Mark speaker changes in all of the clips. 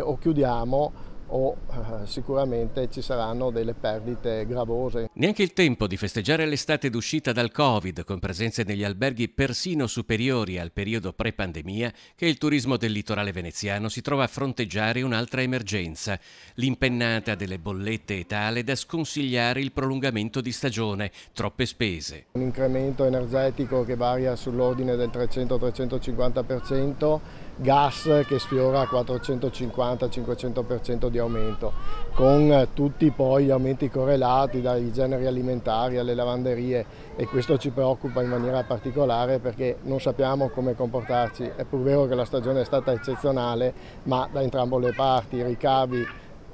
Speaker 1: o chiudiamo o eh, sicuramente ci saranno delle perdite gravose.
Speaker 2: Neanche il tempo di festeggiare l'estate d'uscita dal Covid, con presenze negli alberghi persino superiori al periodo pre-pandemia, che il turismo del litorale veneziano si trova a fronteggiare un'altra emergenza. L'impennata delle bollette è tale da sconsigliare il prolungamento di stagione, troppe spese.
Speaker 1: Un incremento energetico che varia sull'ordine del 300-350%, gas che sfiora 450-500% di aumento, con eh, tutti poi gli aumenti correlati dai generi alimentari alle lavanderie e questo ci preoccupa in maniera particolare perché non sappiamo come comportarci. È pur vero che la stagione è stata eccezionale, ma da entrambe le parti ricavi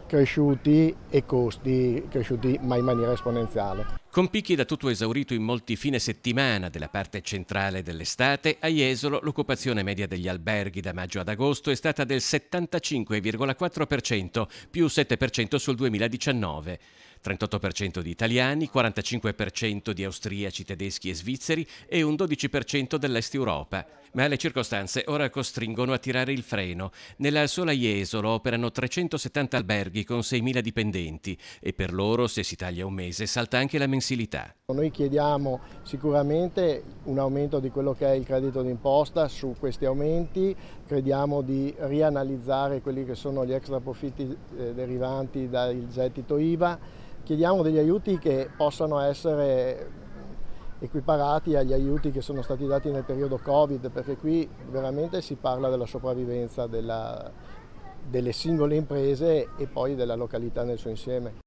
Speaker 1: cresciuti e costi cresciuti ma in maniera esponenziale.
Speaker 2: Con picchi da tutto esaurito in molti fine settimana della parte centrale dell'estate, a Jesolo l'occupazione media degli alberghi da maggio ad agosto è stata del 75,4%, più 7% sul 2019. 38% di italiani, 45% di austriaci, tedeschi e svizzeri e un 12% dell'est Europa. Ma le circostanze ora costringono a tirare il freno. Nella sola Jesolo operano 370 alberghi con 6.000 dipendenti e per loro, se si taglia un mese, salta anche la mensilità mensilità.
Speaker 1: Noi chiediamo sicuramente un aumento di quello che è il credito d'imposta su questi aumenti, crediamo di rianalizzare quelli che sono gli extra profitti eh, derivanti dal gettito IVA, chiediamo degli aiuti che possano essere equiparati agli aiuti che sono stati dati nel periodo Covid, perché qui veramente si parla della sopravvivenza della, delle singole imprese e poi della località nel suo insieme.